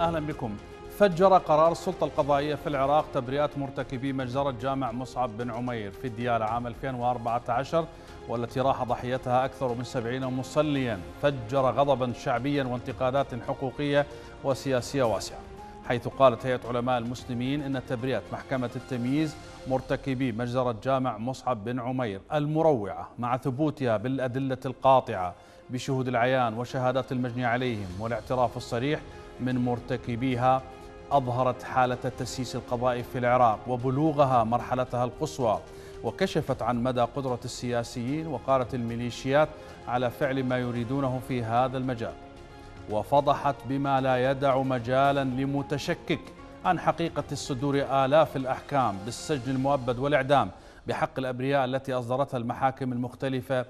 أهلا بكم فجر قرار السلطة القضائية في العراق تبرئة مرتكبي مجزرة جامع مصعب بن عمير في دياله عام 2014 والتي راح ضحيتها أكثر من 70 مصليا فجر غضبا شعبيا وانتقادات حقوقية وسياسية واسعة حيث قالت هيئة علماء المسلمين إن تبرئة محكمة التمييز مرتكبي مجزرة جامع مصعب بن عمير المروعة مع ثبوتها بالأدلة القاطعة بشهود العيان وشهادات المجني عليهم والاعتراف الصريح من مرتكبيها أظهرت حالة التسييس القضائي في العراق وبلوغها مرحلتها القصوى وكشفت عن مدى قدرة السياسيين وقارة الميليشيات على فعل ما يريدونه في هذا المجال وفضحت بما لا يدع مجالا لمتشكك عن حقيقة الصدور آلاف الأحكام بالسجن المؤبد والإعدام بحق الأبرياء التي أصدرتها المحاكم المختلفة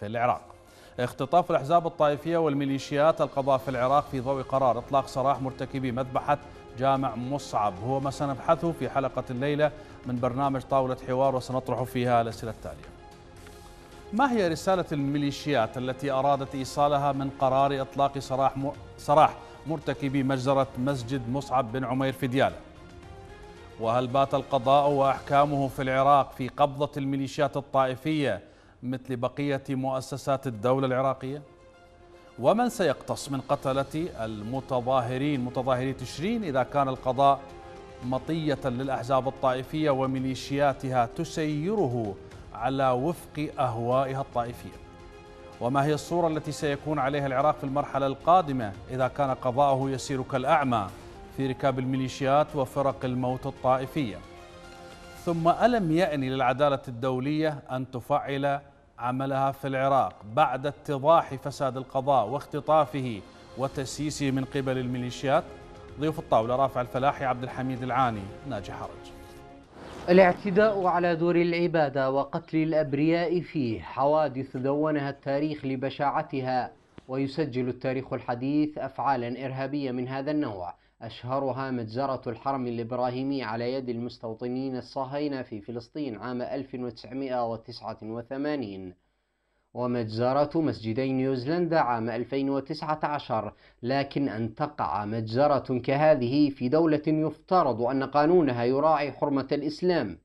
في العراق اختطاف الأحزاب الطائفية والميليشيات القضاء في العراق في ضوء قرار إطلاق سراح مرتكبي مذبحة جامع مصعب هو ما سنبحثه في حلقة الليلة من برنامج طاولة حوار وسنطرح فيها الأسئلة التالية ما هي رسالة الميليشيات التي أرادت إيصالها من قرار إطلاق سراح, م... سراح مرتكبي مجزرة مسجد مصعب بن عمير في ديالة وهل بات القضاء وأحكامه في العراق في قبضة الميليشيات الطائفية مثل بقية مؤسسات الدولة العراقية؟ ومن سيقتص من قتلة المتظاهرين متظاهري تشرين إذا كان القضاء مطية للأحزاب الطائفية وميليشياتها تسيره على وفق أهوائها الطائفية وما هي الصورة التي سيكون عليها العراق في المرحلة القادمة إذا كان قضاؤه يسير كالأعمى في ركاب الميليشيات وفرق الموت الطائفية ثم ألم يعني للعدالة الدولية أن تفعل عملها في العراق بعد اتضاح فساد القضاء واختطافه وتسييسه من قبل الميليشيات ضيوف الطاولة رافع الفلاحي عبد الحميد العاني ناجي حرج الاعتداء على دور العبادة وقتل الأبرياء فيه حوادث دونها التاريخ لبشاعتها ويسجل التاريخ الحديث أفعالا إرهابية من هذا النوع أشهرها مجزرة الحرم الإبراهيمي على يد المستوطنين الصهاينة في فلسطين عام 1989 ومجزرة مسجدي نيوزيلندا عام 2019 لكن أن تقع مجزرة كهذه في دولة يفترض أن قانونها يراعي حرمة الإسلام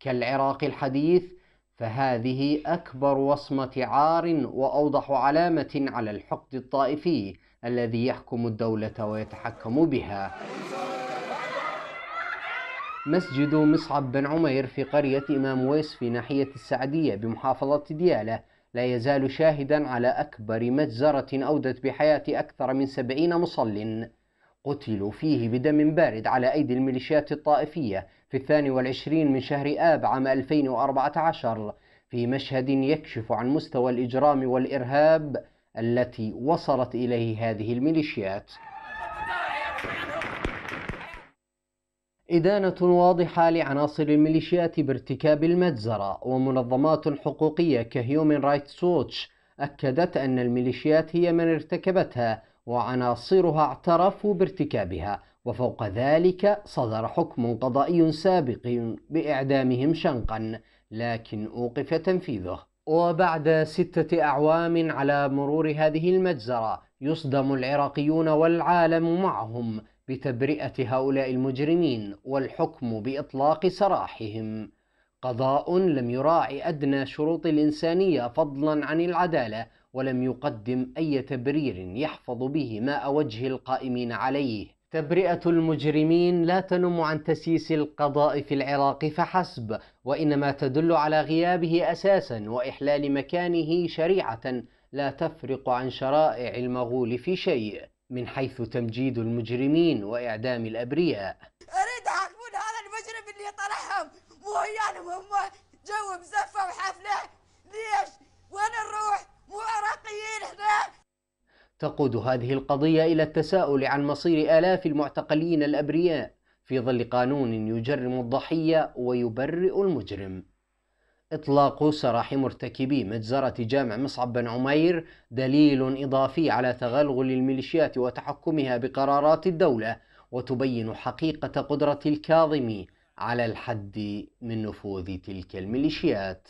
كالعراق الحديث فهذه أكبر وصمة عار وأوضح علامة على الحقد الطائفي الذي يحكم الدولة ويتحكم بها مسجد مصعب بن عمير في قرية إمام ويس في ناحية السعدية بمحافظة ديالة لا يزال شاهدا على أكبر مجزرة أودت بحياة أكثر من سبعين مصل قتلوا فيه بدم بارد على أيدي الميليشيات الطائفية في الثاني والعشرين من شهر آب عام 2014 في مشهد يكشف عن مستوى الإجرام والإرهاب التي وصلت إليه هذه الميليشيات إدانة واضحة لعناصر الميليشيات بارتكاب المجزرة ومنظمات حقوقية كهيومن رايتس ووتش أكدت أن الميليشيات هي من ارتكبتها وعناصرها اعترفوا بارتكابها وفوق ذلك صدر حكم قضائي سابق بإعدامهم شنقا لكن أوقف تنفيذه وبعد ستة أعوام على مرور هذه المجزرة يصدم العراقيون والعالم معهم بتبرئة هؤلاء المجرمين والحكم بإطلاق سراحهم قضاء لم يراعي أدنى شروط الإنسانية فضلا عن العدالة ولم يقدم أي تبرير يحفظ به ماء وجه القائمين عليه تبرئة المجرمين لا تنم عن تسييس القضاء في العراق فحسب، وإنما تدل على غيابه أساسا وإحلال مكانه شريعة لا تفرق عن شرائع المغول في شيء، من حيث تمجيد المجرمين وإعدام الأبرياء. أريد أحكمون هذا المجرم اللي طلعهم، مو وياهم هم جو مزفة وحفلة، ليش؟ وين نروح؟ مو عراقيين احنا؟ تقود هذه القضية إلى التساؤل عن مصير آلاف المعتقلين الأبرياء في ظل قانون يجرم الضحية ويبرئ المجرم. إطلاق سراح مرتكبي مجزرة جامع مصعب بن عمير دليل إضافي على تغلغل الميليشيات وتحكمها بقرارات الدولة وتبين حقيقة قدرة الكاظمي على الحد من نفوذ تلك الميليشيات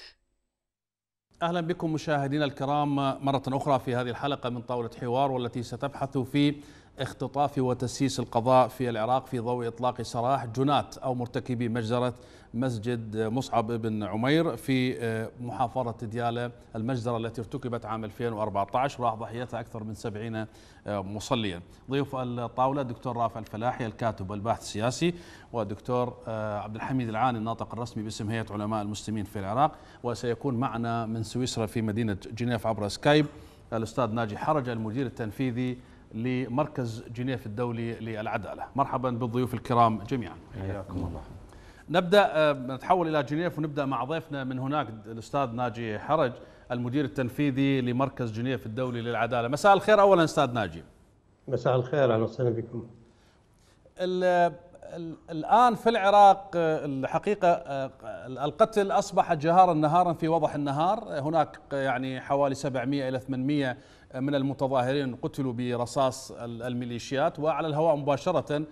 اهلا بكم مشاهدينا الكرام مره اخرى في هذه الحلقه من طاوله حوار والتي ستبحث في اختطاف وتسييس القضاء في العراق في ضوء اطلاق سراح جنات او مرتكبي مجزره مسجد مصعب بن عمير في آه، محافظة ديالة المجزرة التي ارتكبت عام 2014 راح ضحيتها أكثر من 70 آه، مصليا ضيوف الطاولة دكتور رافع الفلاحي الكاتب والباحث السياسي ودكتور آه، عبد الحميد العاني الناطق الرسمي باسم هيئة علماء المسلمين في العراق وسيكون معنا من سويسرا في مدينة جنيف عبر سكايب الأستاذ ناجي حرج المدير التنفيذي لمركز جنيف الدولي للعدالة مرحبا بالضيوف الكرام جميعا حياكم الله نبدا آه، نتحول الى جنيف ونبدا مع ضيفنا من هناك الاستاذ ناجي حرج المدير التنفيذي لمركز جنيف الدولي للعداله مساء الخير اولا استاذ ناجي مساء الخير اهلا وسهلا بكم الان في العراق آه، الحقيقه آه، القتل اصبح جهارا نهارا في وضح النهار هناك يعني حوالي 700 الى 800 من المتظاهرين قتلوا برصاص الميليشيات وعلى الهواء مباشره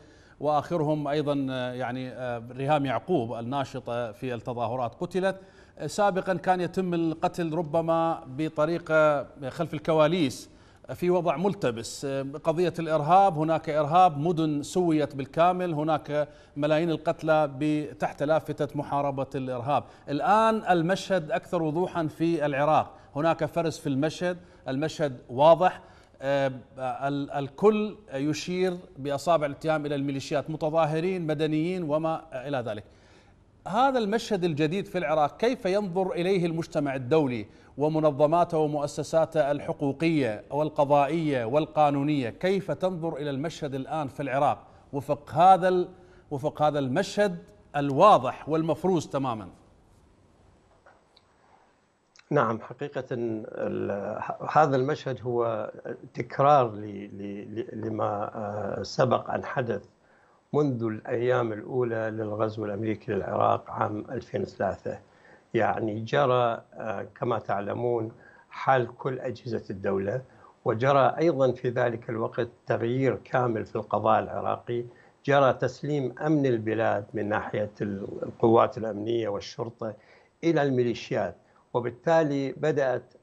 واخرهم ايضا آه، يعني آه، ريهام يعقوب الناشطه في التظاهرات قتلت آه، سابقا كان يتم القتل ربما بطريقه خلف الكواليس في وضع ملتبس قضية الإرهاب هناك إرهاب مدن سويت بالكامل هناك ملايين القتلى تحت لافتة محاربة الإرهاب الآن المشهد أكثر وضوحا في العراق هناك فرز في المشهد المشهد واضح آه، الكل يشير باصابع الاتهام الى الميليشيات متظاهرين مدنيين وما الى ذلك. هذا المشهد الجديد في العراق كيف ينظر اليه المجتمع الدولي ومنظماته ومؤسساته الحقوقيه والقضائيه والقانونيه، كيف تنظر الى المشهد الان في العراق وفق هذا وفق هذا المشهد الواضح والمفروز تماما؟ نعم حقيقة هذا المشهد هو تكرار لما آه، سبق أن حدث منذ الأيام الأولى للغزو الأمريكي للعراق عام 2003 يعني جرى آه، كما تعلمون حال كل أجهزة الدولة وجرى أيضا في ذلك الوقت تغيير كامل في القضاء العراقي جرى تسليم أمن البلاد من ناحية القوات الأمنية والشرطة إلى الميليشيات وبالتالي بدأت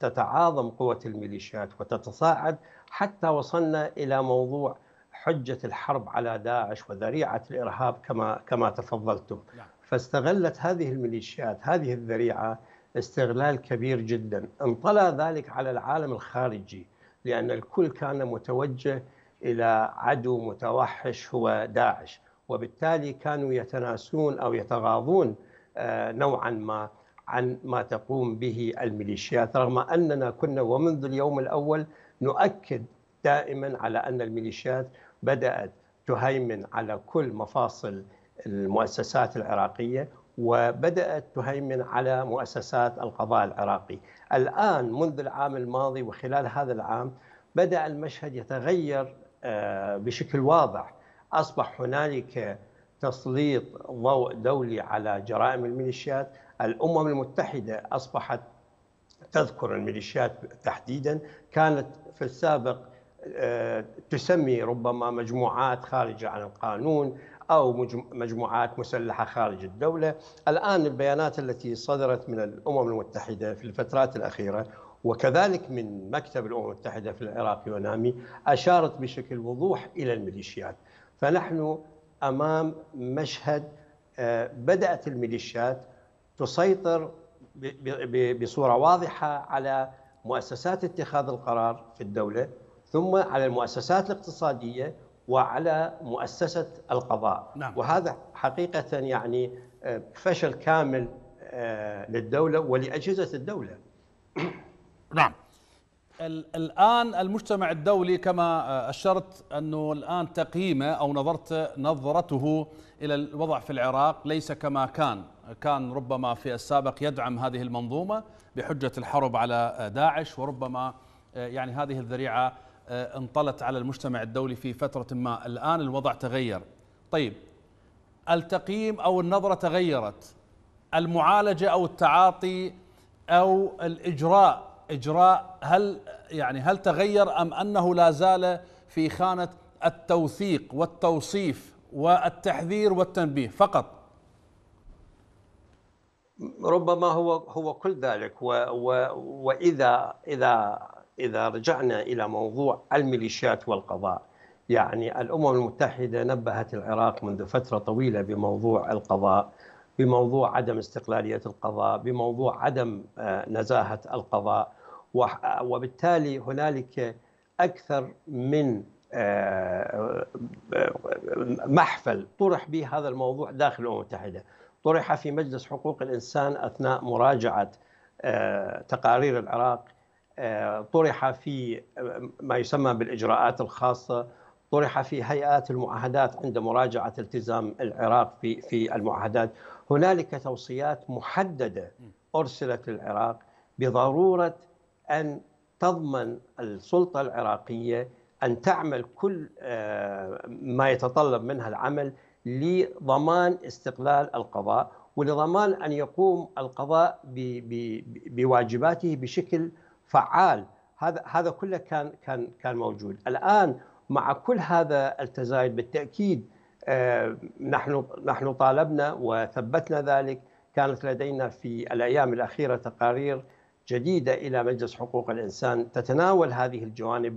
تتعاظم قوة الميليشيات وتتصاعد حتى وصلنا إلى موضوع حجة الحرب على داعش وذريعة الإرهاب كما كما تفضلتم نعم. فاستغلت هذه الميليشيات هذه الذريعة استغلال كبير جدا انطلى ذلك على العالم الخارجي لأن الكل كان متوجه إلى عدو متوحش هو داعش وبالتالي كانوا يتناسون أو يتغاضون آه، نوعا ما عن ما تقوم به الميليشيات رغم أننا كنا ومنذ اليوم الأول نؤكد دائما على أن الميليشيات بدأت تهيمن على كل مفاصل المؤسسات العراقية وبدأت تهيمن على مؤسسات القضاء العراقي الآن منذ العام الماضي وخلال هذا العام بدأ المشهد يتغير آه، بشكل واضح أصبح هنالك تسليط ضوء دولي على جرائم الميليشيات الأمم المتحدة أصبحت تذكر الميليشيات تحديدا كانت في السابق آه، تسمي ربما مجموعات خارجة عن القانون أو مجموعات مسلحة خارج الدولة الآن البيانات التي صدرت من الأمم المتحدة في الفترات الأخيرة وكذلك من مكتب الأمم المتحدة في العراق يونامي أشارت بشكل وضوح إلى الميليشيات فنحن امام مشهد آه، بدات الميليشيات تسيطر بصوره واضحه على مؤسسات اتخاذ القرار في الدوله ثم على المؤسسات الاقتصاديه وعلى مؤسسه القضاء نعم. وهذا حقيقه يعني آه، فشل كامل آه، للدوله ولاجهزه الدوله نعم الآن المجتمع الدولي كما آه، أشرت أنه الآن تقييمه أو نظرت نظرته إلى الوضع في العراق ليس كما كان كان ربما في السابق يدعم هذه المنظومة بحجة الحرب على آه، داعش وربما آه، يعني هذه الذريعة انطلت على المجتمع الدولي في فترة ما الآن الوضع تغير طيب التقييم أو النظرة تغيرت المعالجة أو التعاطي أو الإجراء اجراء هل يعني هل تغير ام انه لا زال في خانه التوثيق والتوصيف والتحذير والتنبيه فقط ربما هو هو كل ذلك و و واذا اذا اذا رجعنا الى موضوع الميليشيات والقضاء يعني الامم المتحده نبهت العراق منذ فتره طويله بموضوع القضاء بموضوع عدم استقلاليه القضاء بموضوع عدم آه، نزاهه القضاء وبالتالي هنالك اكثر من آه، آه، محفل طرح به هذا الموضوع داخل الامم المتحده طرح في مجلس حقوق الانسان اثناء مراجعه آه، تقارير العراق طرح في ما يسمى بالاجراءات الخاصه طرح في هيئات المعاهدات عند مراجعه التزام العراق في في المعاهدات هنالك توصيات محدده ارسلت للعراق بضروره أن تضمن السلطة العراقية أن تعمل كل آه، ما يتطلب منها العمل لضمان استقلال القضاء ولضمان أن يقوم القضاء بواجباته بشكل فعال هذا هذا كله كان كان كان موجود الآن مع كل هذا التزايد بالتأكيد آه، نحن نحن طالبنا وثبتنا ذلك كانت لدينا في الأيام الأخيرة تقارير جديده الى مجلس حقوق الانسان تتناول هذه الجوانب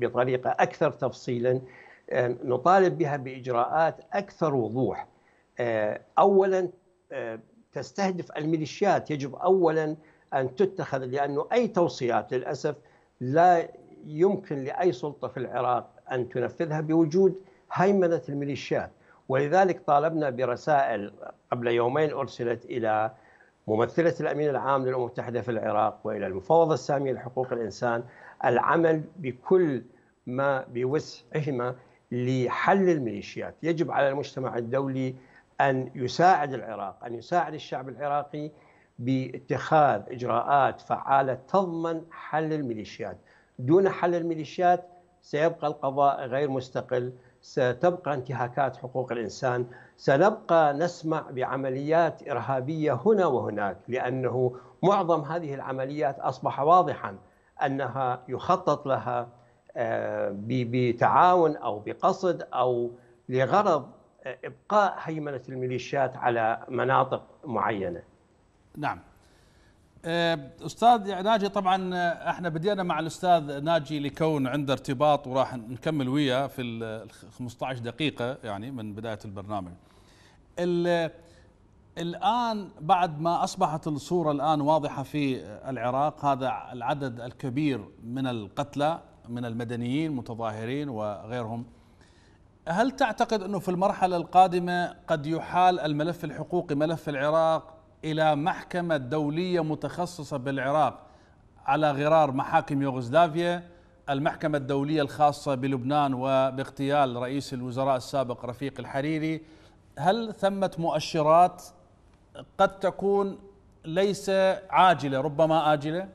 بطريقه اكثر تفصيلا نطالب بها باجراءات اكثر وضوح آه، اولا آه، تستهدف الميليشيات يجب اولا ان تتخذ لانه اي توصيات للاسف لا يمكن لاي سلطه في العراق ان تنفذها بوجود هيمنه الميليشيات ولذلك طالبنا برسائل قبل يومين ارسلت الى ممثلة الأمين العام للأمم المتحدة في العراق وإلى المفوضة السامية لحقوق الإنسان العمل بكل ما بوسعهما لحل الميليشيات يجب على المجتمع الدولي أن يساعد العراق أن يساعد الشعب العراقي باتخاذ إجراءات فعالة تضمن حل الميليشيات دون حل الميليشيات سيبقى القضاء غير مستقل ستبقى انتهاكات حقوق الإنسان سنبقى نسمع بعمليات إرهابية هنا وهناك لأنه معظم هذه العمليات أصبح واضحا أنها يخطط لها آه، بتعاون أو بقصد أو لغرض آه، إبقاء هيمنة الميليشيات على مناطق معينة نعم آه، استاذ ناجي طبعا آه، احنا بدينا مع الاستاذ ناجي لكون عنده ارتباط وراح نكمل وياه في ال 15 دقيقه يعني من بدايه البرنامج. الان بعد ما اصبحت الصوره الان واضحه في العراق هذا العدد الكبير من القتلى من المدنيين متظاهرين وغيرهم هل تعتقد انه في المرحله القادمه قد يحال الملف الحقوقي ملف العراق إلى محكمة دولية متخصصة بالعراق على غرار محاكم يوغوسلافيا المحكمة الدولية الخاصة بلبنان وباغتيال رئيس الوزراء السابق رفيق الحريري هل ثمة مؤشرات قد تكون ليس عاجلة ربما آجلة؟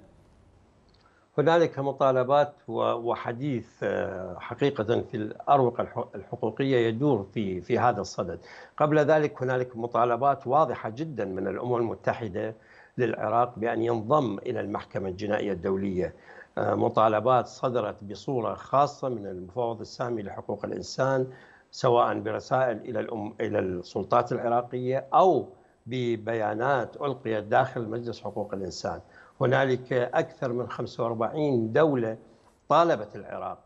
هنالك مطالبات وحديث آه، حقيقة في الأروقة الحقوقية يدور في في هذا الصدد قبل ذلك هنالك مطالبات واضحة جدا من الأمم المتحدة للعراق بأن ينضم إلى المحكمة الجنائية الدولية آه، مطالبات صدرت بصورة خاصة من المفوض السامي لحقوق الإنسان سواء برسائل إلى الأم إلى السلطات العراقية أو ببيانات ألقيت داخل مجلس حقوق الإنسان هنالك أكثر من 45 دولة طالبت العراق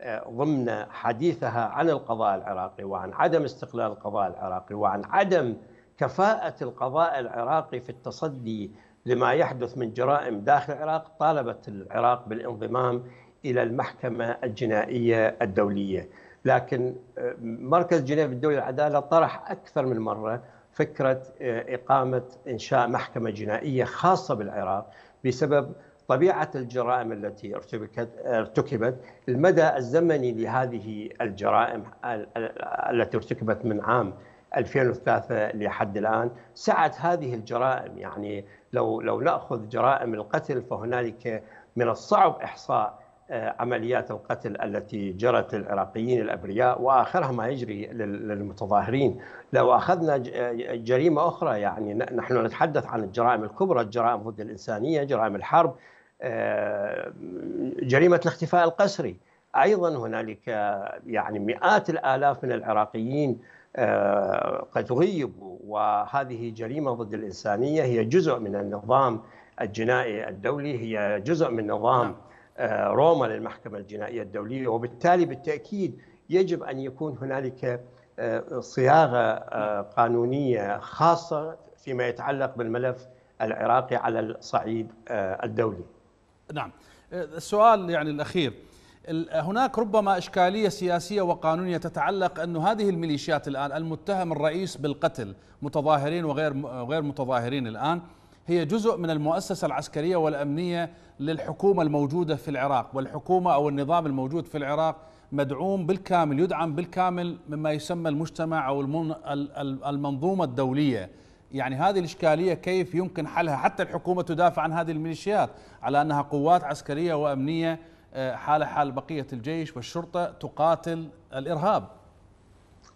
آه، ضمن حديثها عن القضاء العراقي وعن عدم استقلال القضاء العراقي وعن عدم كفاءة القضاء العراقي في التصدي لما يحدث من جرائم داخل العراق طالبت العراق بالانضمام إلى المحكمة الجنائية الدولية لكن آه، مركز جنيف الدولي للعدالة طرح أكثر من مرة فكرة آه، إقامة إنشاء محكمة جنائية خاصة بالعراق بسبب طبيعة الجرائم التي ارتكبت المدى الزمني لهذه الجرائم التي ارتكبت من عام 2003 لحد الآن سعت هذه الجرائم يعني لو لو نأخذ جرائم القتل فهنالك من الصعب إحصاء عمليات القتل التي جرت للعراقيين الابرياء واخرها ما يجري للمتظاهرين، لو اخذنا جريمه اخرى يعني نحن نتحدث عن الجرائم الكبرى، الجرائم ضد الانسانيه، جرائم الحرب، آه، جريمه الاختفاء القسري، ايضا هنالك يعني مئات الالاف من العراقيين آه، قد غيبوا وهذه جريمه ضد الانسانيه هي جزء من النظام الجنائي الدولي، هي جزء من نظام نعم. آه، روما للمحكمة الجنائية الدولية وبالتالي بالتأكيد يجب أن يكون هنالك آه، صياغة آه، قانونية خاصة فيما يتعلق بالملف العراقي على الصعيد الدولي نعم السؤال يعني الأخير هناك ربما إشكالية سياسية وقانونية تتعلق أن هذه الميليشيات الآن المتهم الرئيس بالقتل متظاهرين وغير غير متظاهرين الآن هي جزء من المؤسسة العسكرية والأمنية للحكومة الموجودة في العراق والحكومة أو النظام الموجود في العراق مدعوم بالكامل يدعم بالكامل مما يسمى المجتمع أو المنظومة الدولية يعني هذه الإشكالية كيف يمكن حلها حتى الحكومة تدافع عن هذه الميليشيات على أنها قوات عسكرية وأمنية آه، حال حال بقية الجيش والشرطة تقاتل الإرهاب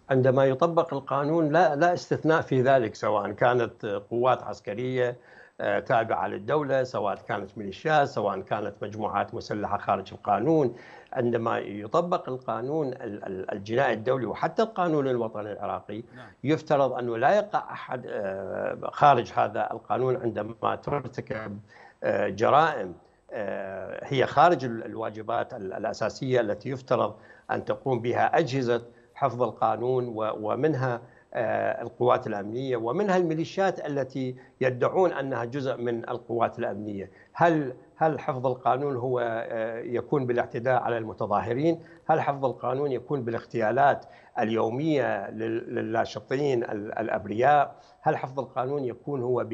عندما يطبق القانون لا لا استثناء في ذلك سواء كانت قوات عسكريه آه، تابعة للدولة سواء كانت ميليشيات سواء كانت مجموعات مسلحة خارج القانون عندما يطبق القانون الجنائي الدولي وحتى القانون الوطني العراقي نعم. يفترض أنه لا يقع أحد آه، خارج هذا القانون عندما ترتكب آه، جرائم هي خارج الواجبات الأساسية التي يفترض أن تقوم بها أجهزة حفظ القانون ومنها آه، القوات الأمنية ومنها الميليشيات التي يدعون أنها جزء من القوات الأمنية هل هل حفظ القانون هو آه، يكون بالاعتداء على المتظاهرين هل حفظ القانون يكون بالاغتيالات اليومية للاشطين الأبرياء هل حفظ القانون يكون هو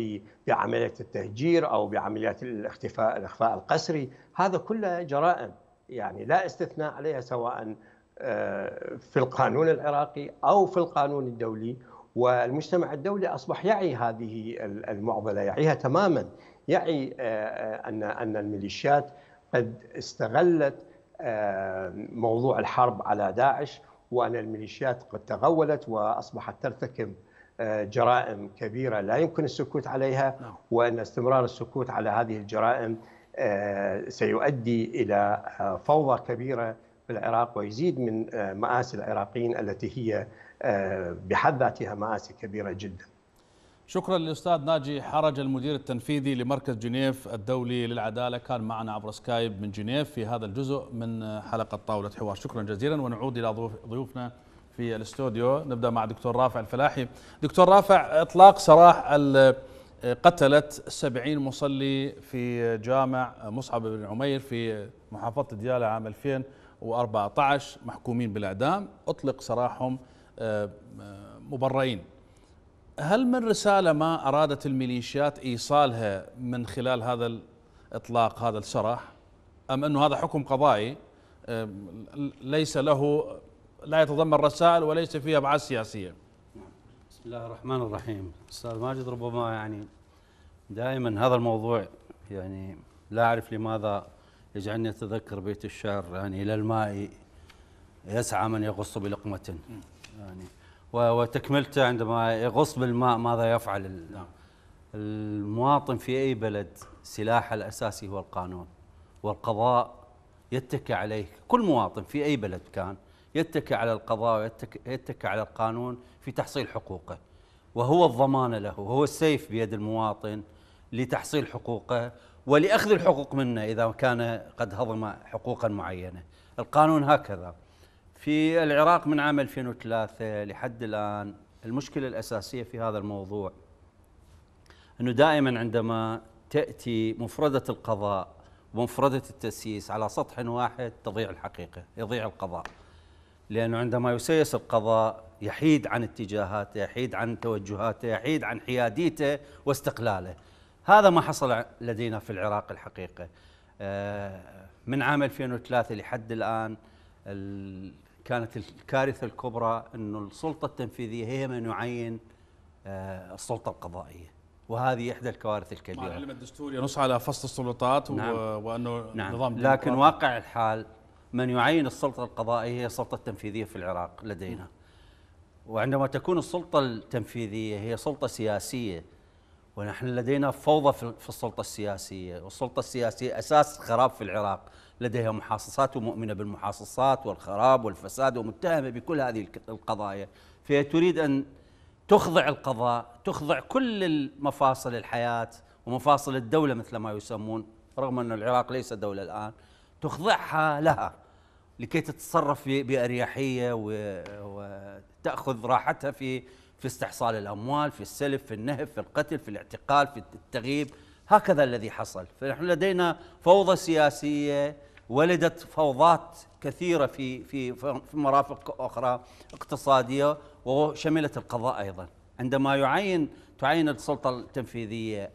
بعملية التهجير أو بعملية الاختفاء الإخفاء القسري هذا كله جرائم يعني لا استثناء عليها سواء آه، في القانون العراقي او في القانون الدولي والمجتمع الدولي اصبح يعي هذه المعضله يعيها تماما يعي آه، آه، ان ان الميليشيات قد استغلت موضوع الحرب على داعش وان الميليشيات قد تغولت واصبحت ترتكب جرائم كبيره لا يمكن السكوت عليها نعم. وان استمرار السكوت على هذه الجرائم سيؤدي الى فوضى كبيره بالعراق ويزيد من آه، مآسي العراقيين التي هي آه، بحد ذاتها مآسي كبيرة جدا شكرا للأستاذ ناجي حرج المدير التنفيذي لمركز جنيف الدولي للعدالة كان معنا عبر سكايب من جنيف في هذا الجزء من آه، حلقة طاولة حوار شكرا جزيلا ونعود إلى ضيوفنا في الاستوديو نبدأ مع دكتور رافع الفلاحي دكتور رافع إطلاق سراح قتلت 70 مصلي في جامع مصعب بن عمير في محافظة ديالى عام 2000 و14 محكومين بالإعدام أطلق سراحهم آه، آه، مبرئين هل من رسالة ما أرادت الميليشيات إيصالها من خلال هذا الإطلاق هذا السراح أم أنه هذا حكم قضائي آه، ليس له لا يتضمن رسائل وليس فيه ابعاد سياسيه. بسم الله الرحمن الرحيم، استاذ ماجد ربما يعني دائما هذا الموضوع يعني لا اعرف لماذا يجعلني أتذكر بيت الشعر يعني إلى الماء يسعى من يغص بلقمة يعني وتكملته عندما يغص بالماء ماذا يفعل نعم. المواطن في أي بلد سلاحه الأساسي هو القانون والقضاء يتكى عليه كل مواطن في أي بلد كان يتكى على القضاء ويتكى على القانون في تحصيل حقوقه وهو الضمان له وهو السيف بيد المواطن لتحصيل حقوقه ولأخذ الحقوق منه إذا كان قد هضم حقوقا معينة القانون هكذا في العراق من عام 2003 لحد الآن المشكلة الأساسية في هذا الموضوع أنه دائما عندما تأتي مفردة القضاء ومفردة التسييس على سطح واحد تضيع الحقيقة يضيع القضاء لأنه عندما يسيس القضاء يحيد عن اتجاهاته يحيد عن توجهاته يحيد عن حياديته واستقلاله هذا ما حصل لدينا في العراق الحقيقة آه، من عام 2003 لحد الآن كانت الكارثة الكبرى أن السلطة التنفيذية هي من يعين آه، السلطة القضائية وهذه إحدى الكوارث الكبيرة علم الدستور ينص على فصل السلطات نعم. وأنه نعم. نظام لكن واقع الحال من يعين السلطة القضائية هي السلطة التنفيذية في العراق لدينا م. نعم. وعندما تكون السلطة التنفيذية هي سلطة سياسية ونحن لدينا فوضى في السلطة السياسية والسلطة السياسية أساس خراب في العراق لديها محاصصات ومؤمنة بالمحاصصات والخراب والفساد ومتهمة بكل هذه القضايا فهي تريد أن تخضع القضاء تخضع كل المفاصل الحياة ومفاصل الدولة مثل ما يسمون رغم أن العراق ليس دولة الآن تخضعها لها لكي تتصرف بأريحية وتأخذ راحتها في في استحصال الأموال في السلف في النهب في القتل في الاعتقال في التغييب هكذا الذي حصل فنحن لدينا فوضى سياسية ولدت فوضات كثيرة في في في مرافق أخرى اقتصادية وشملت القضاء أيضا عندما يعين تعين السلطة التنفيذية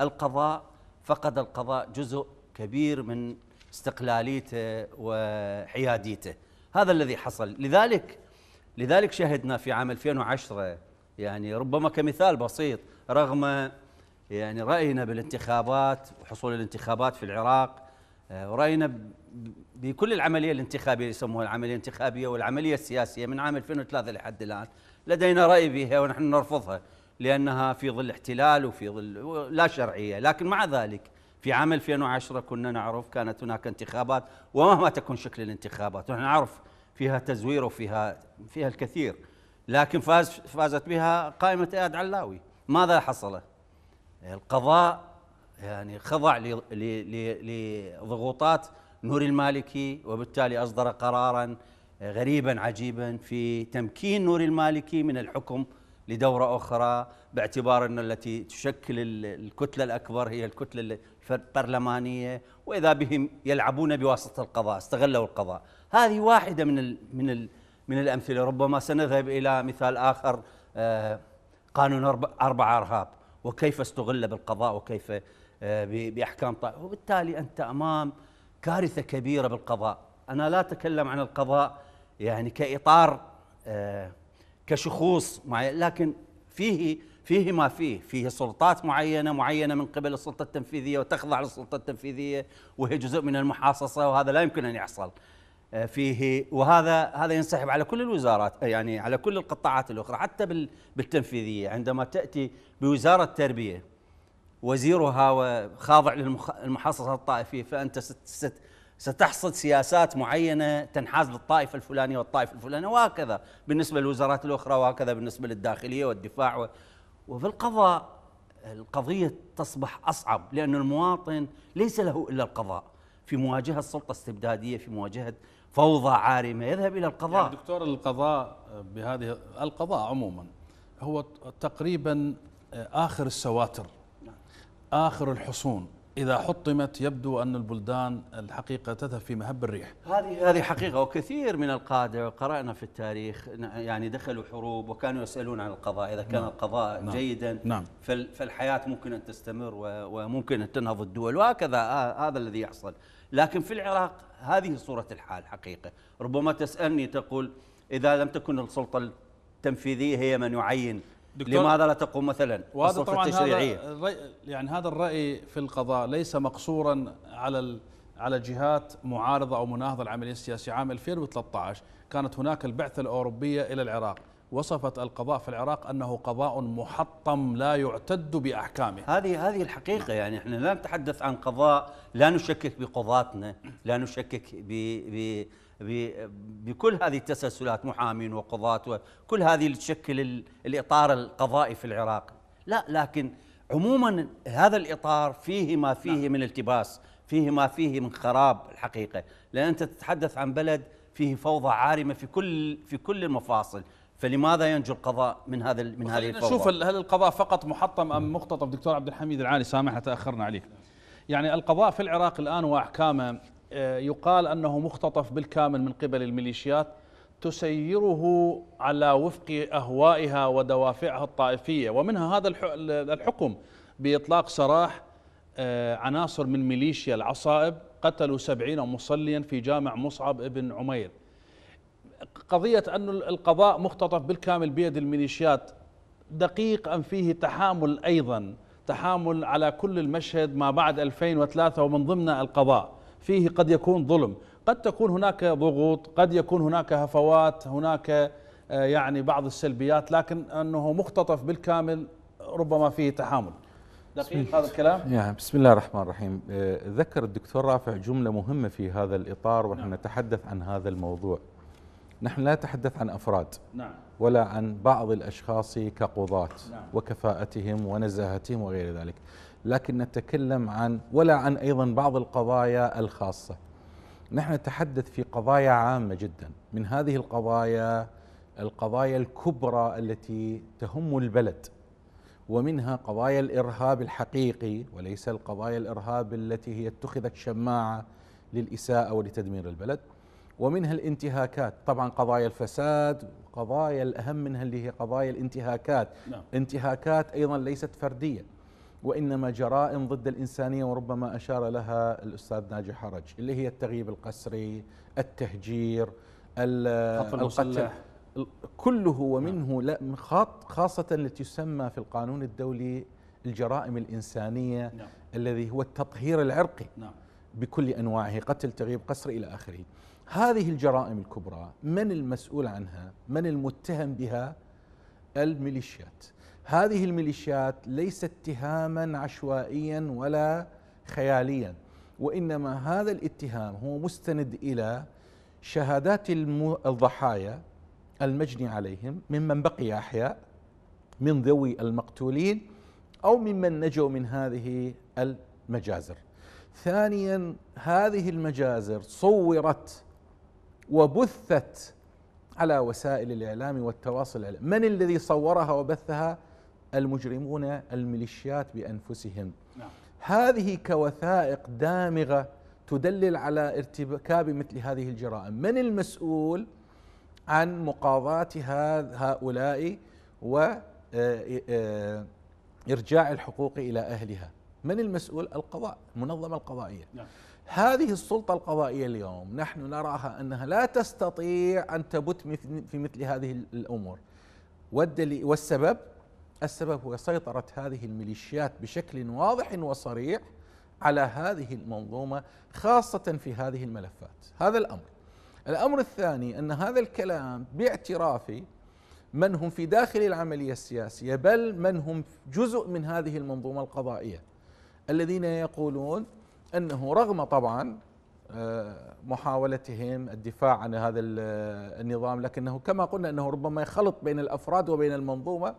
القضاء فقد القضاء جزء كبير من استقلاليته وحياديته هذا الذي حصل لذلك لذلك شهدنا في عام 2010 يعني ربما كمثال بسيط رغم يعني رأينا بالانتخابات وحصول الانتخابات في العراق آه، ورأينا بكل العملية الانتخابية يسموها العملية الانتخابية والعملية السياسية من عام 2003 لحد الآن لدينا رأي بها ونحن نرفضها لأنها في ظل احتلال وفي ظل لا شرعية لكن مع ذلك في عام 2010 كنا نعرف كانت هناك انتخابات ومهما تكون شكل الانتخابات ونحن نعرف فيها تزوير وفيها فيها الكثير لكن فاز فازت بها قائمه اياد علاوي ماذا حصل؟ القضاء يعني خضع لضغوطات نور المالكي وبالتالي اصدر قرارا غريبا عجيبا في تمكين نور المالكي من الحكم لدورة أخرى باعتبار أن التي تشكل الكتلة الأكبر هي الكتلة البرلمانية وإذا بهم يلعبون بواسطة القضاء استغلوا القضاء هذه واحده من الـ من الـ من الامثله ربما سنذهب الى مثال اخر آه، قانون اربع ارهاب وكيف استغل بالقضاء وكيف آه، باحكام طائفه وبالتالي انت امام كارثه كبيره بالقضاء انا لا اتكلم عن القضاء يعني كاطار آه، كشخوص معين لكن فيه فيه ما فيه فيه سلطات معينه معينه من قبل السلطه التنفيذيه وتخضع للسلطه التنفيذيه وهي جزء من المحاصصه وهذا لا يمكن ان يحصل آه، فيه وهذا هذا ينسحب على كل الوزارات آه، يعني على كل القطاعات الاخرى حتى بالتنفيذيه عندما تاتي بوزاره تربيه وزيرها وخاضع للمحصصه الطائفيه فانت ستحصد سياسات معينه تنحاز للطائفه الفلانيه والطائفه الفلانيه وهكذا بالنسبه للوزارات الاخرى وهكذا بالنسبه للداخليه والدفاع وفي القضاء القضيه تصبح اصعب لان المواطن ليس له الا القضاء في مواجهة السلطة الاستبدادية في مواجهة فوضى عارمة يذهب إلى القضاء يعني دكتور القضاء بهذه القضاء عموما هو تقريبا آخر السواتر آخر الحصون إذا حطمت يبدو أن البلدان الحقيقة تذهب في مهب الريح هذه هذه حقيقة وكثير من القادة قرأنا في التاريخ يعني دخلوا حروب وكانوا يسألون عن القضاء إذا كان نعم. القضاء نعم. جيدا نعم. فالحياة ممكن أن تستمر وممكن أن تنهض الدول وهكذا هذا الذي يحصل لكن في العراق هذه صورة الحال حقيقة ربما تسألني تقول إذا لم تكن السلطة التنفيذية هي من يعين دكتور لماذا لا تقوم مثلا وهذا التشريعية هذا يعني هذا الرأي في القضاء ليس مقصورا على على جهات معارضة أو مناهضة العملية السياسية عام 2013 كانت هناك البعثة الأوروبية إلى العراق وصفت القضاء في العراق انه قضاء محطم لا يعتد باحكامه. هذه هذه الحقيقه يعني احنا لا نتحدث عن قضاء لا نشكك بقضاتنا، لا نشكك ب ب بكل هذه التسلسلات محامين وقضاة وكل هذه اللي تشكل الاطار القضائي في العراق، لا لكن عموما هذا الاطار فيه ما فيه نعم. من التباس، فيه ما فيه من خراب الحقيقه، لان انت تتحدث عن بلد فيه فوضى عارمه في كل في كل المفاصل، فلماذا ينجو القضاء من هذا من هذه الفوضى؟ نشوف هل القضاء فقط محطم ام مختطف دكتور عبد الحميد العالي سامحنا تاخرنا عليه. يعني القضاء في العراق الان واحكامه آه، يقال انه مختطف بالكامل من قبل الميليشيات تسيره على وفق اهوائها ودوافعها الطائفيه ومنها هذا الحكم باطلاق سراح آه، عناصر من ميليشيا العصائب قتلوا سبعين مصليا في جامع مصعب بن عمير قضية أن القضاء مختطف بالكامل بيد الميليشيات دقيق أم فيه تحامل أيضا تحامل على كل المشهد ما بعد 2003 ومن ضمن القضاء فيه قد يكون ظلم قد تكون هناك ضغوط قد يكون هناك هفوات هناك آه، يعني بعض السلبيات لكن أنه مختطف بالكامل ربما فيه تحامل دقيق هذا الكلام يعني بسم الله الرحمن الرحيم آه، ذكر الدكتور رافع جملة مهمة في هذا الإطار ونحن نتحدث عن هذا الموضوع نحن لا نتحدث عن أفراد نعم. ولا عن بعض الأشخاص كقضاة نعم. وكفاءتهم ونزاهتهم وغير ذلك لكن نتكلم عن ولا عن أيضا بعض القضايا الخاصة نحن نتحدث في قضايا عامة جدا من هذه القضايا القضايا الكبرى التي تهم البلد ومنها قضايا الإرهاب الحقيقي وليس القضايا الإرهاب التي هي اتخذت شماعة للإساءة ولتدمير البلد ومنها الانتهاكات طبعا قضايا الفساد قضايا الأهم منها اللي هي قضايا الانتهاكات نعم. انتهاكات أيضا ليست فردية وإنما جرائم ضد الإنسانية وربما أشار لها الأستاذ ناجي حرج اللي هي التغييب القسري التهجير القتل كله ومنه نعم. خاصة التي تسمى في القانون الدولي الجرائم الإنسانية نعم. الذي هو التطهير العرقي نعم. بكل أنواعه قتل تغييب قسري إلى آخره هذه الجرائم الكبرى من المسؤول عنها من المتهم بها الميليشيات هذه الميليشيات ليس اتهاما عشوائيا ولا خياليا وانما هذا الاتهام هو مستند الى شهادات الضحايا المجني عليهم ممن بقي احياء من ذوي المقتولين او ممن نجوا من هذه المجازر. ثانيا هذه المجازر صورت وبثت على وسائل الاعلام والتواصل الاعلامي، من الذي صورها وبثها؟ المجرمون الميليشيات بانفسهم. نعم. هذه كوثائق دامغه تدلل على ارتكاب مثل هذه الجرائم، من المسؤول عن مقاضاة هؤلاء وإرجاع آه، آه، الحقوق إلى أهلها من المسؤول القضاء المنظمة القضائية نعم. هذه السلطة القضائية اليوم نحن نراها أنها لا تستطيع أن تبت في مثل هذه الأمور والسبب السبب هو سيطرة هذه الميليشيات بشكل واضح وصريح على هذه المنظومة خاصة في هذه الملفات هذا الأمر الأمر الثاني أن هذا الكلام باعترافي من هم في داخل العملية السياسية بل من هم جزء من هذه المنظومة القضائية الذين يقولون انه رغم طبعا آه، محاولتهم الدفاع عن هذا آه، النظام لكنه كما قلنا انه ربما يخلط بين الافراد وبين المنظومه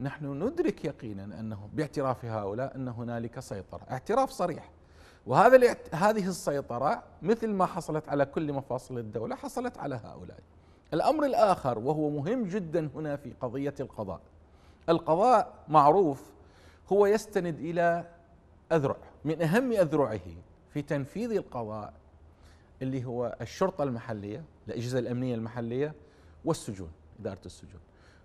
نحن ندرك يقينا انه باعتراف هؤلاء ان هنالك سيطره، اعتراف صريح وهذا هذه السيطره مثل ما حصلت على كل مفاصل الدوله حصلت على هؤلاء. الامر الاخر وهو مهم جدا هنا في قضيه القضاء. القضاء معروف هو يستند الى اذرع من أهم أذرعه في تنفيذ القضاء اللي هو الشرطة المحلية الأجهزة الأمنية المحلية والسجون إدارة السجون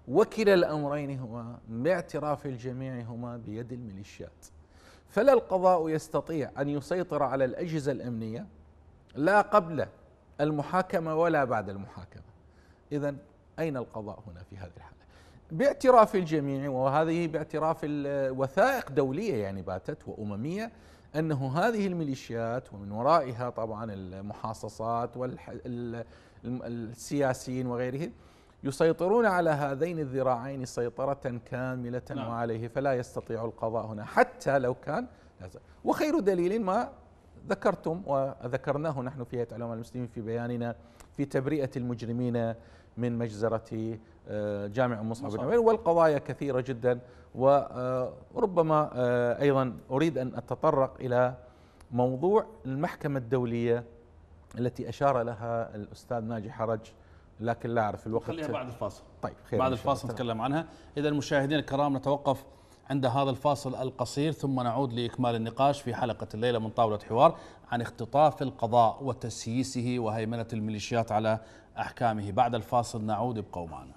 وكلا الأمرين هما باعتراف الجميع هما بيد الميليشيات فلا القضاء يستطيع أن يسيطر على الأجهزة الأمنية لا قبل المحاكمة ولا بعد المحاكمة إذا أين القضاء هنا في هذه الحالة باعتراف الجميع وهذه باعتراف الوثائق دوليه يعني باتت وامميه انه هذه الميليشيات ومن ورائها طبعا المحاصصات والسياسيين وغيرهم يسيطرون على هذين الذراعين سيطرة كاملة نعم. وعليه فلا يستطيع القضاء هنا حتى لو كان وخير دليل ما ذكرتم وذكرناه نحن في هيئة علماء المسلمين في بياننا في تبرئة المجرمين من مجزرة آه، جامع مصعب بن عمير والقضايا كثيرة جدا آه، وربما آه، أيضا أريد أن أتطرق إلى موضوع المحكمة الدولية التي أشار لها الأستاذ ناجي حرج لكن لا أعرف الوقت خليها بعد الفاصل طيب خير بعد الفاصل نتكلم عنها إذا المشاهدين الكرام نتوقف عند هذا الفاصل القصير ثم نعود لإكمال النقاش في حلقة الليلة من طاولة حوار عن اختطاف القضاء وتسييسه وهيمنة الميليشيات على أحكامه بعد الفاصل نعود ابقوا معنا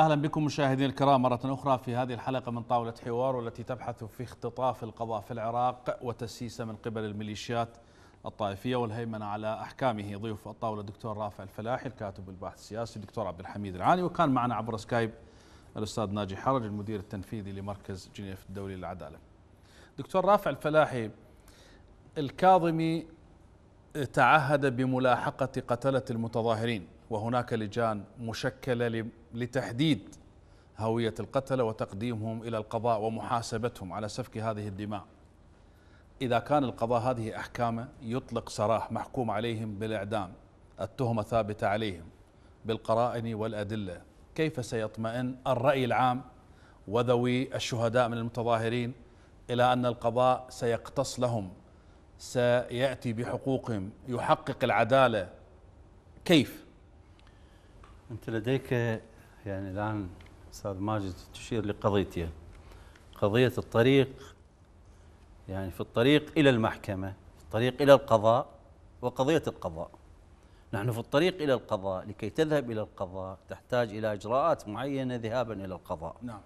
اهلا بكم مشاهدينا الكرام مره اخرى في هذه الحلقه من طاوله حوار والتي تبحث في اختطاف القضاء في العراق وتسييسه من قبل الميليشيات الطائفيه والهيمنه على احكامه ضيوف الطاوله الدكتور رافع الفلاحي الكاتب والباحث السياسي الدكتور عبد الحميد العاني وكان معنا عبر سكايب الاستاذ ناجي حرج المدير التنفيذي لمركز جنيف الدولي للعداله. دكتور رافع الفلاحي الكاظمي تعهد بملاحقه قتله المتظاهرين وهناك لجان مشكلة لتحديد هوية القتلة وتقديمهم إلى القضاء ومحاسبتهم على سفك هذه الدماء إذا كان القضاء هذه أحكامه يطلق سراح محكوم عليهم بالإعدام التهمة ثابتة عليهم بالقرائن والأدلة كيف سيطمئن الرأي العام وذوي الشهداء من المتظاهرين إلى أن القضاء سيقتص لهم سيأتي بحقوقهم يحقق العدالة كيف؟ أنت لديك يعني الآن أستاذ ماجد تشير لقضيتين قضية الطريق يعني في الطريق إلى المحكمة في الطريق إلى القضاء وقضية القضاء نحن في الطريق إلى القضاء لكي تذهب إلى القضاء تحتاج إلى إجراءات معينة ذهابا إلى القضاء نعم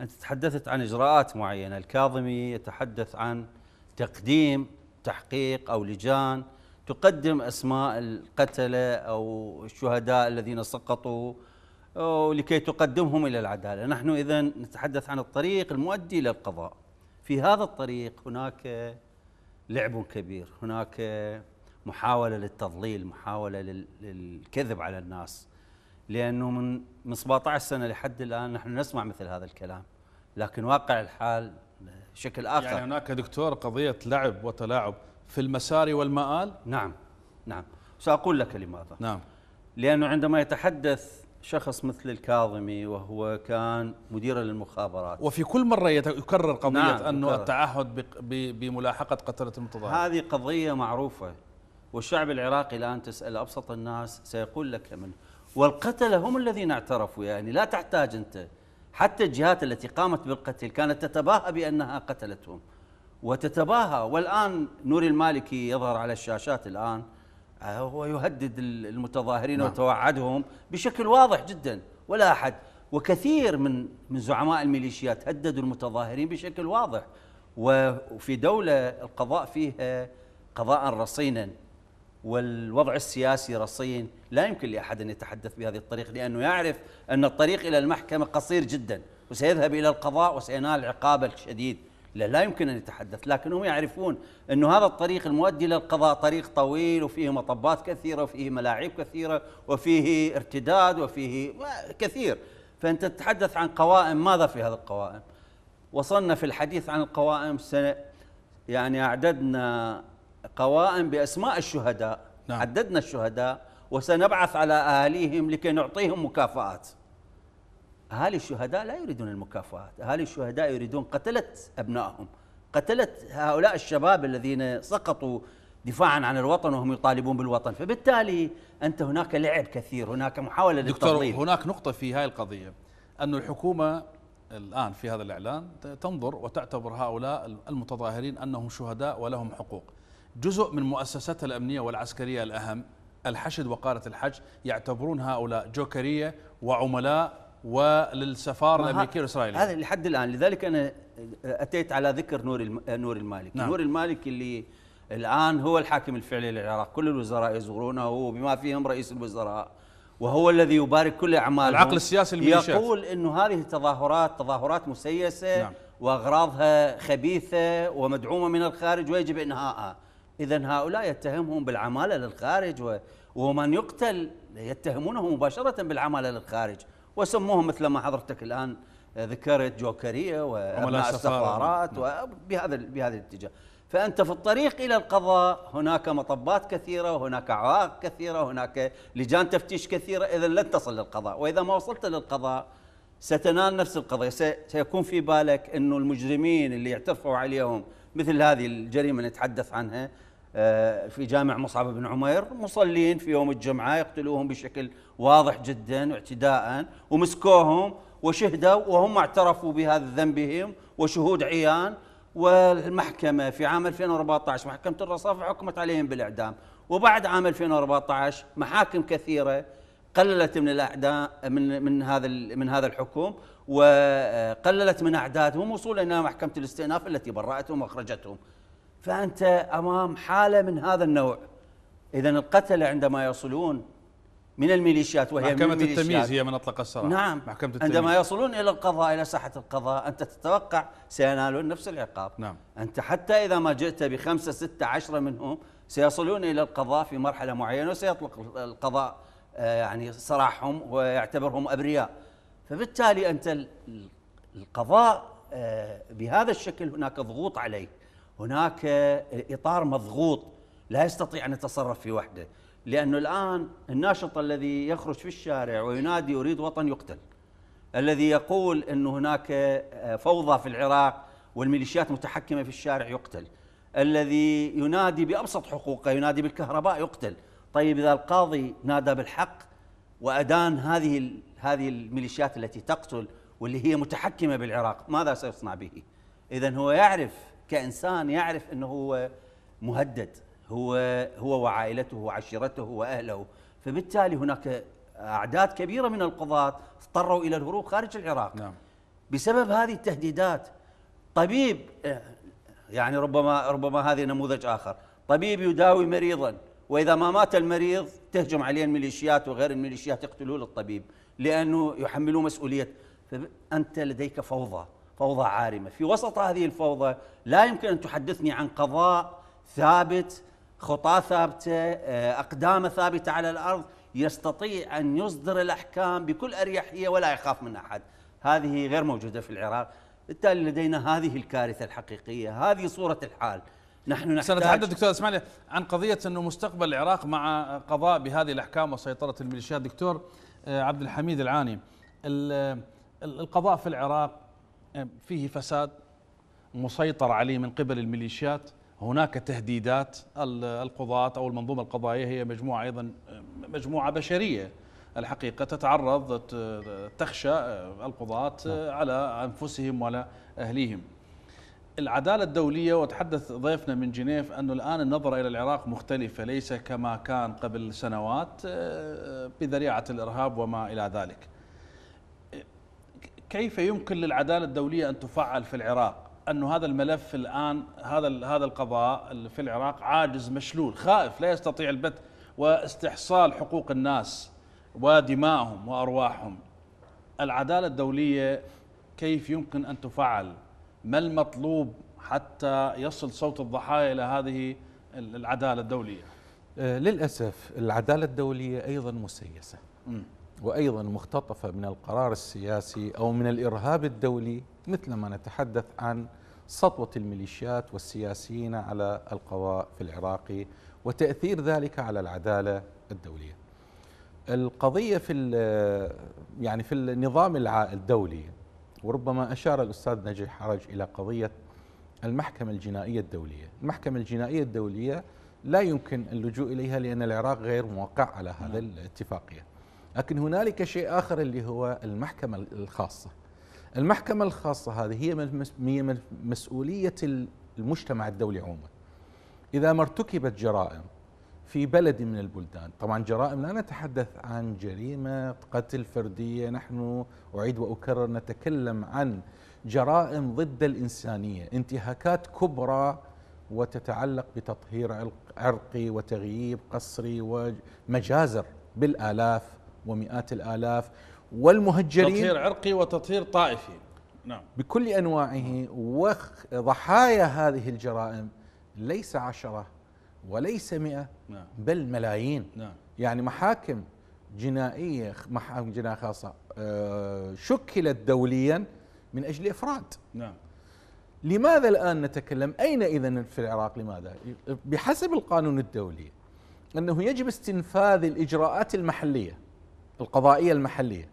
أنت تحدثت عن إجراءات معينة الكاظمي يتحدث عن تقديم تحقيق أو لجان تقدم اسماء القتله او الشهداء الذين سقطوا لكي تقدمهم الى العداله، نحن اذا نتحدث عن الطريق المؤدي الى القضاء. في هذا الطريق هناك لعب كبير، هناك محاوله للتضليل، محاوله للكذب على الناس. لانه من من 17 سنه لحد الان نحن نسمع مثل هذا الكلام، لكن واقع الحال شكل اخر. يعني هناك دكتور قضيه لعب وتلاعب في المسار والمآل نعم نعم سأقول لك لماذا نعم لأنه عندما يتحدث شخص مثل الكاظمي وهو كان مديرا للمخابرات وفي كل مرة يكرر قضية نعم أنه يكرر. التعهد بملاحقة قتلة المتظاهرين هذه قضية معروفة والشعب العراقي الآن تسأل أبسط الناس سيقول لك من والقتلة هم الذين اعترفوا يعني لا تحتاج أنت حتى الجهات التي قامت بالقتل كانت تتباهى بأنها قتلتهم وتتباهى والآن نور المالكي يظهر على الشاشات الآن آه، هو يهدد المتظاهرين نعم. وتوعدهم بشكل واضح جدا ولا أحد وكثير من من زعماء الميليشيات هددوا المتظاهرين بشكل واضح وفي دولة القضاء فيها قضاء رصينا والوضع السياسي رصين لا يمكن لأحد أن يتحدث بهذه الطريقة لأنه يعرف أن الطريق إلى المحكمة قصير جدا وسيذهب إلى القضاء وسينال عقابه شديد لا لا يمكن أن يتحدث لكنهم يعرفون أن هذا الطريق المؤدي للقضاء طريق طويل وفيه مطبات كثيرة وفيه ملاعب كثيرة وفيه ارتداد وفيه كثير فأنت تتحدث عن قوائم ماذا في هذه القوائم وصلنا في الحديث عن القوائم سنة يعني أعددنا قوائم بأسماء الشهداء نعم. عددنا الشهداء وسنبعث على أهاليهم لكي نعطيهم مكافآت أهالي الشهداء لا يريدون المكافآت أهالي الشهداء يريدون قتلت أبنائهم قتلت هؤلاء الشباب الذين سقطوا دفاعا عن الوطن وهم يطالبون بالوطن فبالتالي أنت هناك لعب كثير هناك محاولة دكتور للتضليل هناك نقطة في هاي القضية أن الحكومة الآن في هذا الإعلان تنظر وتعتبر هؤلاء المتظاهرين أنهم شهداء ولهم حقوق جزء من مؤسساتها الأمنية والعسكرية الأهم الحشد وقارة الحج يعتبرون هؤلاء جوكرية وعملاء وللسفاره الامريكيه الاسرائيليه هذا لحد الان لذلك انا اتيت على ذكر نوري آه، نور المالكي نعم. نوري المالكي اللي الان هو الحاكم الفعلي للعراق كل الوزراء يزورونه بما فيهم رئيس الوزراء وهو الذي يبارك كل اعمال العقل السياسي الميليشيات يقول انه هذه التظاهرات تظاهرات مسيسه نعم. واغراضها خبيثه ومدعومه من الخارج ويجب انهائها اذا هؤلاء يتهمهم بالعماله للخارج ومن يقتل يتهمونه مباشره بالعماله للخارج وسموهم مثل ما حضرتك الان آه، ذكرت جوكريه وعملاء السفارات وبهذا نعم. بهذا الاتجاه فانت في الطريق الى القضاء هناك مطبات كثيره وهناك عوائق كثيره هناك لجان تفتيش كثيره اذا لن تصل للقضاء واذا ما وصلت للقضاء ستنال نفس القضيه سيكون في بالك انه المجرمين اللي اعترفوا عليهم مثل هذه الجريمه اللي نتحدث عنها آه، في جامع مصعب بن عمير مصلين في يوم الجمعة يقتلوهم بشكل واضح جدا واعتداء ومسكوهم وشهدوا وهم اعترفوا بهذا ذنبهم وشهود عيان والمحكمة في عام 2014 محكمة الرصافة حكمت عليهم بالإعدام وبعد عام 2014 محاكم كثيرة قللت من الاعداء من من هذا من هذا الحكم وقللت من اعدادهم وصولا الى محكمه الاستئناف التي براتهم واخرجتهم فأنت أمام حالة من هذا النوع إذا القتلة عندما يصلون من الميليشيات وهي محكمة من التمييز هي من أطلق السراح نعم محكمة التمييز عندما يصلون إلى القضاء إلى ساحة القضاء أنت تتوقع سينالون نفس العقاب نعم أنت حتى إذا ما جئت بخمسة ستة عشرة منهم سيصلون إلى القضاء في مرحلة معينة وسيطلق القضاء آه، يعني سراحهم ويعتبرهم أبرياء فبالتالي أنت القضاء آه، بهذا الشكل هناك ضغوط عليه هناك اطار مضغوط لا يستطيع ان يتصرف في وحده لانه الان الناشط الذي يخرج في الشارع وينادي اريد وطن يقتل الذي يقول انه هناك فوضى في العراق والميليشيات متحكمه في الشارع يقتل الذي ينادي بابسط حقوقه ينادي بالكهرباء يقتل طيب اذا القاضي نادى بالحق وادان هذه هذه الميليشيات التي تقتل واللي هي متحكمه بالعراق ماذا سيصنع به اذا هو يعرف كانسان يعرف انه هو مهدد هو هو وعائلته وعشيرته واهله فبالتالي هناك اعداد كبيره من القضاه اضطروا الى الهروب خارج العراق نعم. بسبب هذه التهديدات طبيب آه، يعني ربما ربما هذه نموذج اخر طبيب يداوي مريضا واذا ما مات المريض تهجم عليه الميليشيات وغير الميليشيات يقتلون الطبيب لانه يحملوه مسؤوليه فانت لديك فوضى فوضى عارمه، في وسط هذه الفوضى لا يمكن ان تحدثني عن قضاء ثابت، خطاه ثابته، آه، اقدام ثابته على الارض، يستطيع ان يصدر الاحكام بكل اريحيه ولا يخاف من احد، هذه غير موجوده في العراق، بالتالي لدينا هذه الكارثه الحقيقيه، هذه صوره الحال. نحن نحتاج سنتحدث دكتور اسمعني عن قضيه انه مستقبل العراق مع قضاء بهذه الاحكام وسيطره الميليشيات دكتور آه، عبد الحميد العاني القضاء في العراق فيه فساد مسيطر عليه من قبل الميليشيات هناك تهديدات القضاة أو المنظومة القضائية هي مجموعة أيضا مجموعة بشرية الحقيقة تتعرض تخشى القضاة نعم. على أنفسهم وعلى أهليهم العدالة الدولية وتحدث ضيفنا من جنيف أنه الآن النظرة إلى العراق مختلفة ليس كما كان قبل سنوات بذريعة الإرهاب وما إلى ذلك كيف يمكن للعداله الدوليه ان تفعل في العراق؟ انه هذا الملف الان هذا هذا القضاء في العراق عاجز مشلول خائف لا يستطيع البت واستحصال حقوق الناس ودمائهم وارواحهم. العداله الدوليه كيف يمكن ان تفعل؟ ما المطلوب حتى يصل صوت الضحايا الى هذه العداله الدوليه؟ آه، للاسف العداله الدوليه ايضا مسيسه. م. وأيضا مختطفة من القرار السياسي أو من الإرهاب الدولي مثل ما نتحدث عن سطوة الميليشيات والسياسيين على القضاء في العراق وتأثير ذلك على العدالة الدولية القضية في يعني في النظام الدولي وربما أشار الأستاذ نجي حرج إلى قضية المحكمة الجنائية الدولية المحكمة الجنائية الدولية لا يمكن اللجوء إليها لأن العراق غير موقع على هذه نعم. الاتفاقية لكن هنالك شيء آخر اللي هو المحكمة الخاصة المحكمة الخاصة هذه هي من مسؤولية المجتمع الدولي عموما إذا ما ارتكبت جرائم في بلد من البلدان طبعا جرائم لا نتحدث عن جريمة قتل فردية نحن أعيد وأكرر نتكلم عن جرائم ضد الإنسانية انتهاكات كبرى وتتعلق بتطهير عرقي وتغييب قصري ومجازر بالآلاف ومئات الآلاف والمهجرين تطهير عرقي وتطهير طائفي نعم بكل أنواعه وضحايا هذه الجرائم ليس عشرة وليس مئة نعم بل ملايين نعم يعني محاكم جنائية محاكم جنائية خاصة آه، شكلت دوليا من أجل إفراد نعم لماذا الآن نتكلم أين إذا في العراق لماذا بحسب القانون الدولي أنه يجب استنفاذ الإجراءات المحلية القضائية المحلية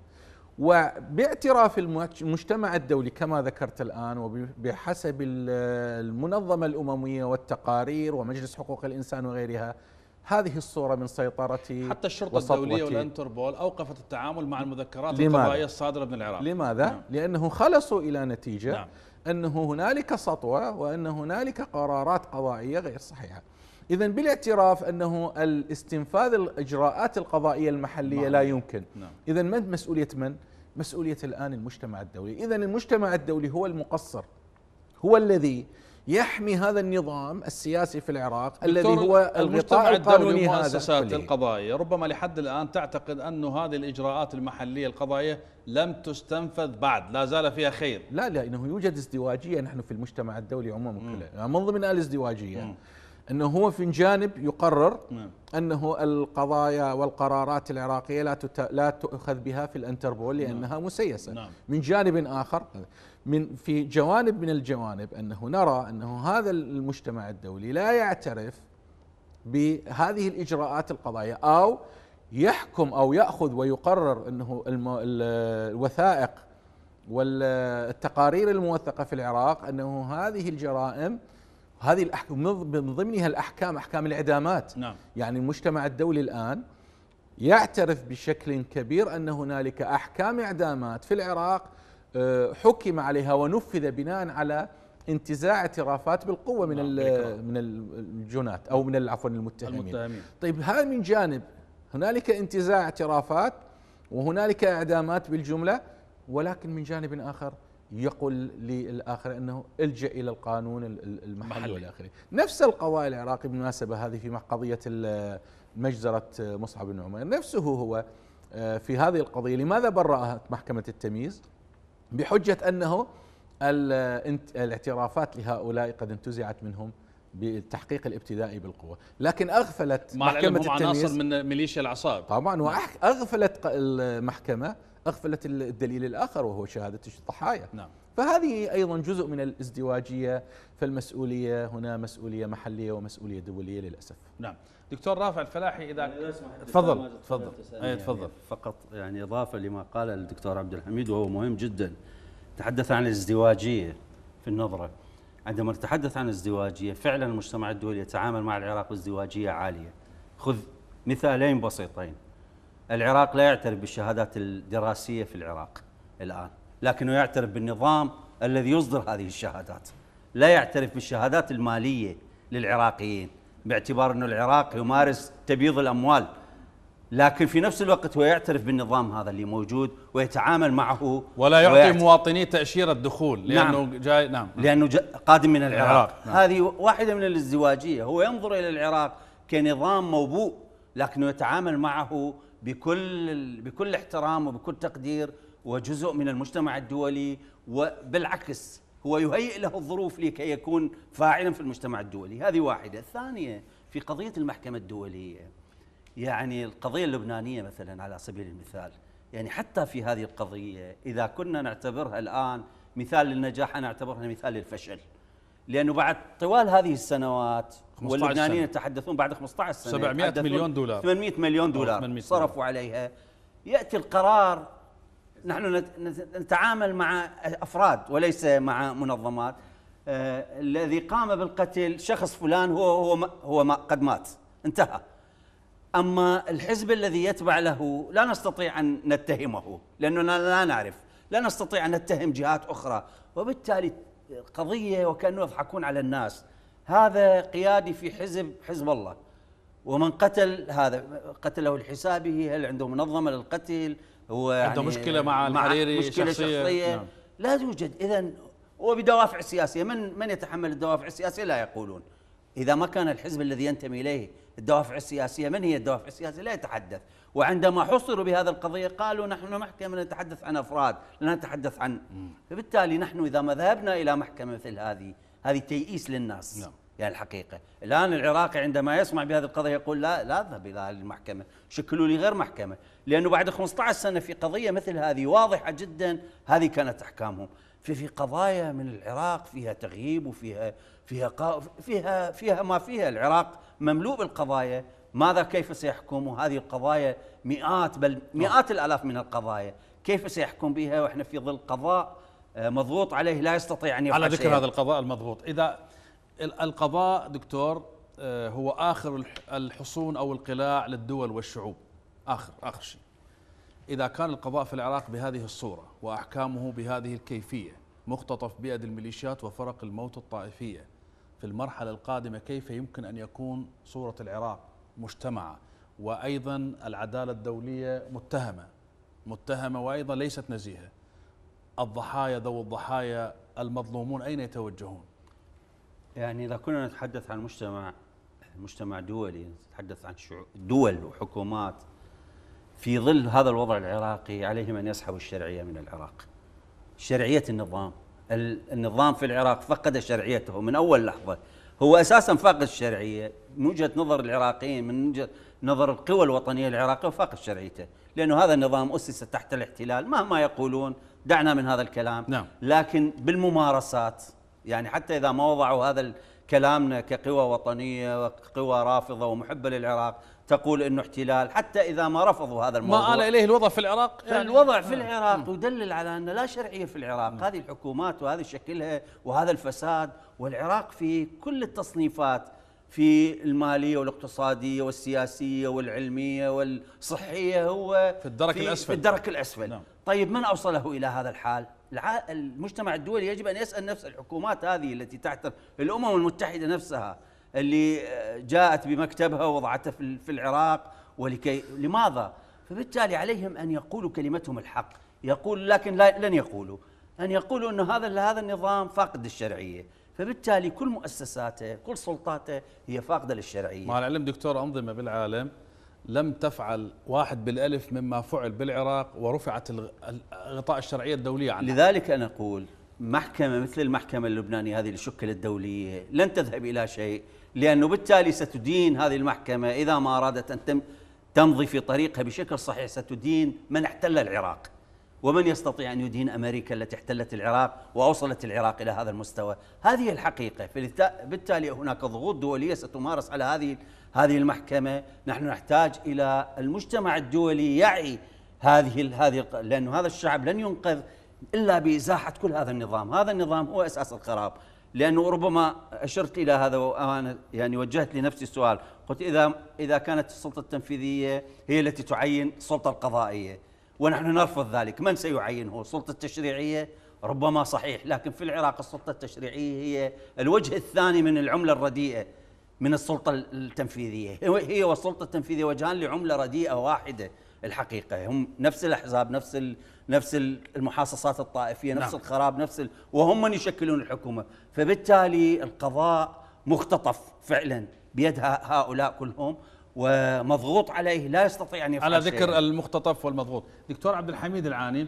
وباعتراف المجتمع الدولي كما ذكرت الآن وبحسب المنظمة الأممية والتقارير ومجلس حقوق الإنسان وغيرها هذه الصورة من سيطرة حتى الشرطة الدولية والانتربول أوقفت التعامل مع المذكرات القضائية الصادرة من العراق لماذا؟ نعم. لأنه خلصوا إلى نتيجة نعم. أنه هنالك سطوة وأن هنالك قرارات قضائية غير صحيحة إذا بالاعتراف أنه الاستنفاذ الإجراءات القضائية المحلية نعم. لا يمكن نعم. إذا من مسؤولية من؟ مسؤولية الآن المجتمع الدولي إذا المجتمع الدولي هو المقصر هو الذي يحمي هذا النظام السياسي في العراق الذي هو الغطاء القانوني هذا المؤسسات القضائية ربما لحد الآن تعتقد أن هذه الإجراءات المحلية القضائية لم تستنفذ بعد لا زال فيها خير لا لا إنه يوجد ازدواجية نحن في المجتمع الدولي عموما كله من ضمنها الازدواجية م. انه هو في جانب يقرر نعم. انه القضايا والقرارات العراقيه لا تت... لا تؤخذ بها في الانتربول نعم. لانها نعم. مسيسه نعم. من جانب اخر من في جوانب من الجوانب انه نرى انه هذا المجتمع الدولي لا يعترف بهذه الاجراءات القضائيه او يحكم او ياخذ ويقرر انه الم... الوثائق والتقارير الموثقه في العراق انه هذه الجرائم هذه الأحكام من ضمنها الأحكام أحكام الإعدامات نعم. يعني المجتمع الدولي الآن يعترف بشكل كبير أن هنالك أحكام إعدامات في العراق آه، حكم عليها ونفذ بناء على انتزاع اعترافات بالقوه من نعم، من الجنات او من عفوا المتهمين. المتهمين طيب هذا من جانب هنالك انتزاع اعترافات وهنالك اعدامات بالجمله ولكن من جانب اخر يقول للآخر أنه الجأ إلى القانون المحلي والى اخره نفس القضاء العراقي بالمناسبة هذه في قضية مجزرة مصعب بن عمير نفسه هو آه، في هذه القضية لماذا برأت محكمة التمييز بحجة أنه الاعترافات لهؤلاء قد انتزعت منهم بالتحقيق الابتدائي بالقوه لكن اغفلت مع محكمه التمييز عناصر من ميليشيا العصاب طبعا نعم. واغفلت المحكمه اغفلت الدليل الاخر وهو شهاده الضحايا نعم فهذه ايضا جزء من الازدواجيه فالمسؤوليه هنا مسؤوليه محليه ومسؤوليه دوليه للاسف نعم دكتور رافع الفلاحي اذا يعني تفضل تفضل اي يعني. تفضل يعني فقط يعني اضافه لما قال الدكتور عبد الحميد وهو مهم جدا تحدث عن الازدواجيه في النظره عندما نتحدث عن ازدواجية فعلا المجتمع الدولي يتعامل مع العراق بازدواجية عالية خذ مثالين بسيطين العراق لا يعترف بالشهادات الدراسية في العراق الآن لكنه يعترف بالنظام الذي يصدر هذه الشهادات لا يعترف بالشهادات المالية للعراقيين باعتبار أن العراق يمارس تبييض الأموال لكن في نفس الوقت هو يعترف بالنظام هذا اللي موجود ويتعامل معه ولا يعطي ويعت... مواطني تاشيره دخول لانه نعم جاي نعم لانه جا... قادم من العراق, العراق. نعم. هذه واحده من الازدواجيه هو ينظر الى العراق كنظام موبوء لكنه يتعامل معه بكل بكل احترام وبكل تقدير وجزء من المجتمع الدولي وبالعكس هو يهيئ له الظروف لكي يكون فاعلا في المجتمع الدولي هذه واحده الثانيه في قضيه المحكمه الدوليه يعني القضية اللبنانية مثلا على سبيل المثال يعني حتى في هذه القضية إذا كنا نعتبرها الآن مثال للنجاح أنا أعتبرها مثال للفشل لأنه بعد طوال هذه السنوات واللبنانيين يتحدثون بعد 15 سنة 700 مليون دولار 800 مليون دولار 800 صرفوا دولار. عليها يأتي القرار نحن نتعامل مع أفراد وليس مع منظمات آه الذي قام بالقتل شخص فلان هو هو هو قد مات انتهى أما الحزب الذي يتبع له لا نستطيع أن نتهمه لأننا لا نعرف لا نستطيع أن نتهم جهات أخرى وبالتالي قضية وكأنه يضحكون على الناس هذا قيادي في حزب حزب الله ومن قتل هذا قتله لحسابه هل عنده منظمة للقتل هو عنده يعني مشكلة مع الحريري مشكلة شخصية, شخصية نعم. لا توجد إذا وبدوافع سياسية من من يتحمل الدوافع السياسية لا يقولون إذا ما كان الحزب الذي ينتمي إليه الدوافع السياسية من هي الدوافع السياسية لا يتحدث وعندما حصروا بهذا القضية قالوا نحن محكمة نتحدث عن أفراد لا نتحدث عن فبالتالي نحن إذا ما ذهبنا إلى محكمة مثل هذه هذه تيئيس للناس نعم. يعني الحقيقة الآن العراقي عندما يسمع بهذه القضية يقول لا لا أذهب إلى هذه المحكمة شكلوا لي غير محكمة لأنه بعد 15 سنة في قضية مثل هذه واضحة جدا هذه كانت أحكامهم في في قضايا من العراق فيها تغييب وفيها فيها فيها فيها ما فيها العراق مملوء بالقضايا ماذا كيف سيحكم هذه القضايا مئات بل مئات الالاف من القضايا كيف سيحكم بها واحنا في ظل قضاء آه، مضغوط عليه لا يستطيع ان على ذكر هذا القضاء المضغوط اذا القضاء دكتور آه، هو اخر الحصون او القلاع للدول والشعوب اخر اخر شيء اذا كان القضاء في العراق بهذه الصوره واحكامه بهذه الكيفيه مختطف بيد الميليشيات وفرق الموت الطائفيه في المرحلة القادمة كيف يمكن أن يكون صورة العراق مجتمعة وأيضا العدالة الدولية متهمة متهمة وأيضا ليست نزيهة الضحايا ذوي الضحايا المظلومون أين يتوجهون؟ يعني إذا كنا نتحدث عن مجتمع مجتمع دولي نتحدث عن دول وحكومات في ظل هذا الوضع العراقي عليهم أن يسحبوا الشرعية من العراق شرعية النظام النظام في العراق فقد شرعيته من أول لحظة هو أساسا فاقد الشرعية من وجهة نظر العراقيين من وجهة نظر القوى الوطنية العراقية فاقد شرعيته لأنه هذا النظام أسس تحت الاحتلال مهما يقولون دعنا من هذا الكلام نعم. لكن بالممارسات يعني حتى إذا ما وضعوا هذا كلامنا كقوى وطنية وقوى رافضة ومحبة للعراق تقول انه احتلال حتى اذا ما رفضوا هذا الموضوع ما آل اليه الوضع في العراق يعني الوضع في آه. العراق يدلل على ان لا شرعيه في العراق هذه الحكومات وهذه شكلها وهذا الفساد والعراق في كل التصنيفات في الماليه والاقتصاديه والسياسيه والعلميه والصحيه هو في الدرك في الاسفل في الدرك الاسفل نعم. طيب من اوصله الى هذا الحال؟ المجتمع الدولي يجب ان يسال نفس الحكومات هذه التي تعترف الامم المتحده نفسها اللي آه، جاءت بمكتبها ووضعته في العراق ولكي لماذا؟ فبالتالي عليهم ان يقولوا كلمتهم الحق، يقول لكن لن يقولوا ان يقولوا انه هذا هذا النظام فاقد الشرعيه، فبالتالي كل مؤسساته، كل سلطاته هي فاقده للشرعيه. مع العلم دكتور انظمه بالعالم لم تفعل واحد بالالف مما فعل بالعراق ورفعت غطاء الشرعيه الدوليه عنها. لذلك انا اقول محكمة مثل المحكمة اللبنانية هذه الشكل الدولية لن تذهب إلى شيء لأنه بالتالي ستدين هذه المحكمة إذا ما أرادت أن تم تمضي في طريقها بشكل صحيح ستدين من احتل العراق ومن يستطيع أن يدين أمريكا التي احتلت العراق وأوصلت العراق إلى هذا المستوى هذه الحقيقة بالتالي هناك ضغوط دولية ستمارس على هذه هذه المحكمة نحن نحتاج إلى المجتمع الدولي يعي هذه هذه لأن هذا الشعب لن ينقذ إلا بإزاحة كل هذا النظام هذا النظام هو أساس الخراب لأنه ربما أشرت إلى هذا وأنا يعني وجهت لنفسي السؤال قلت إذا, إذا كانت السلطة التنفيذية هي التي تعين السلطة القضائية ونحن نرفض ذلك من سيعينه السلطة التشريعية ربما صحيح لكن في العراق السلطة التشريعية هي الوجه الثاني من العملة الرديئة من السلطة التنفيذية هي والسلطة التنفيذية وجهان لعملة رديئة واحدة الحقيقة هم نفس الأحزاب نفس نفس المحاصصات الطائفيه نفس نعم. الخراب نفس ال... وهم من يشكلون الحكومه فبالتالي القضاء مختطف فعلا بيد هؤلاء كلهم ومضغوط عليه لا يستطيع ان يفعل على ذكر شيء. المختطف والمضغوط دكتور عبد الحميد العاني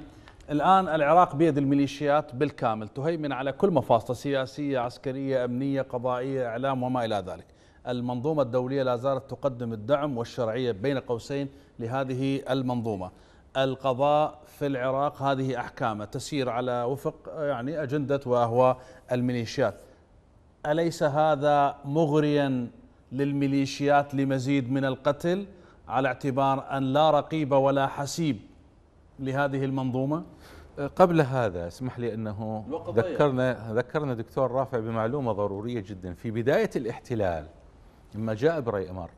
الآن العراق بيد الميليشيات بالكامل تهيمن على كل مفاصله سياسية عسكرية أمنية قضائية إعلام وما إلى ذلك المنظومة الدولية لا زالت تقدم الدعم والشرعية بين قوسين لهذه المنظومة القضاء في العراق هذه أحكامه تسير على وفق يعني أجندة وأهواء الميليشيات أليس هذا مغريا للميليشيات لمزيد من القتل على اعتبار أن لا رقيب ولا حسيب لهذه المنظومة قبل هذا اسمح لي أنه ذكرنا, ذكرنا دكتور رافع بمعلومة ضرورية جدا في بداية الاحتلال لما جاء بريئمر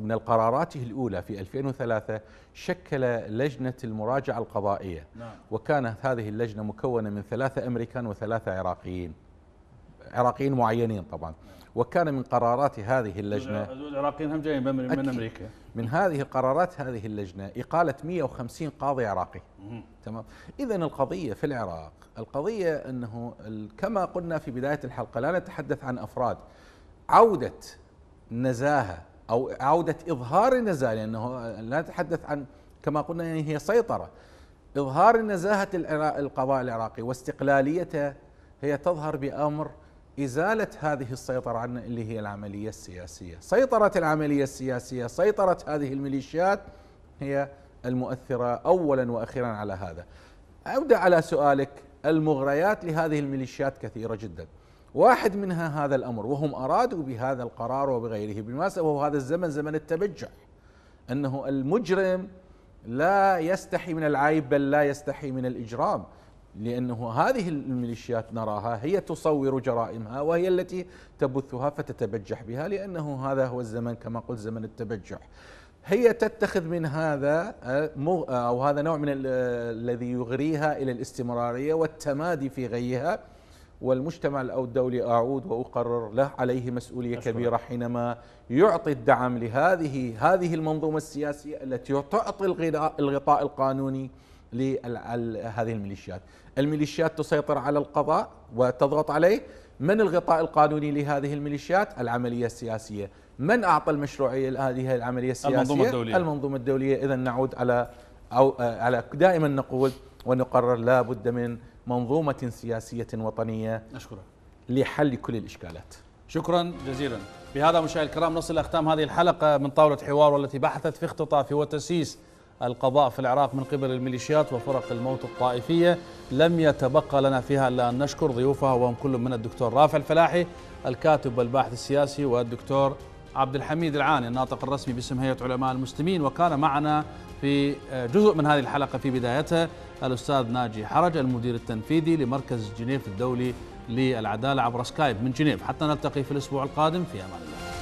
من القرارات الأولى في 2003 شكل لجنة المراجعة القضائية نعم. وكانت هذه اللجنة مكونة من ثلاثة أمريكان وثلاثة عراقيين عراقيين معينين طبعا نعم. وكان من قرارات هذه اللجنة العراقيين هم جايين من, من أمريكا من هذه قرارات هذه اللجنة إقالة 150 قاضي عراقي تمام إذا القضية في العراق القضية أنه كما قلنا في بداية الحلقة لا نتحدث عن أفراد عودة نزاهة او عوده اظهار النزاهه لانه لا نتحدث عن كما قلنا يعني هي سيطره اظهار نزاهه القضاء العراقي واستقلاليته هي تظهر بامر ازاله هذه السيطره عن اللي هي العمليه السياسيه، سيطره العمليه السياسيه، سيطره هذه الميليشيات هي المؤثره اولا واخيرا على هذا. ابدا على سؤالك المغريات لهذه الميليشيات كثيره جدا. واحد منها هذا الأمر وهم أرادوا بهذا القرار وبغيره بالمناسبه وهو هذا الزمن زمن التبجح أنه المجرم لا يستحي من العيب بل لا يستحي من الإجرام لأنه هذه الميليشيات نراها هي تصور جرائمها وهي التي تبثها فتتبجح بها لأنه هذا هو الزمن كما قلت زمن التبجح هي تتخذ من هذا آه، آه، أو هذا نوع من الذي يغريها إلى الاستمرارية والتمادي في غيها والمجتمع أو الدولي أعود وأقرر له عليه مسؤولية أشكرك. كبيرة حينما يعطي الدعم لهذه هذه المنظومة السياسية التي تعطي الغطاء القانوني لهذه الميليشيات الميليشيات تسيطر على القضاء وتضغط عليه من الغطاء القانوني لهذه الميليشيات العملية السياسية من أعطى المشروعية لهذه العملية السياسية المنظومة الدولية المنظومة الدولية إذا نعود على أو على دائما نقول ونقرر لا بد من منظومة سياسية وطنية أشكرك لحل كل الإشكالات شكرا جزيلا بهذا مشاهدي الكرام نصل لأختام هذه الحلقة من طاولة حوار والتي بحثت في اختطاف وتسييس القضاء في العراق من قبل الميليشيات وفرق الموت الطائفية لم يتبقى لنا فيها إلا أن نشكر ضيوفها وهم كل من الدكتور رافع الفلاحي الكاتب والباحث السياسي والدكتور عبد الحميد العاني الناطق الرسمي باسم هيئة علماء المسلمين وكان معنا في آه، جزء من هذه الحلقة في بدايتها الأستاذ ناجي حرج المدير التنفيذي لمركز جنيف الدولي للعدالة عبر سكايب من جنيف حتى نلتقي في الأسبوع القادم في أمان الله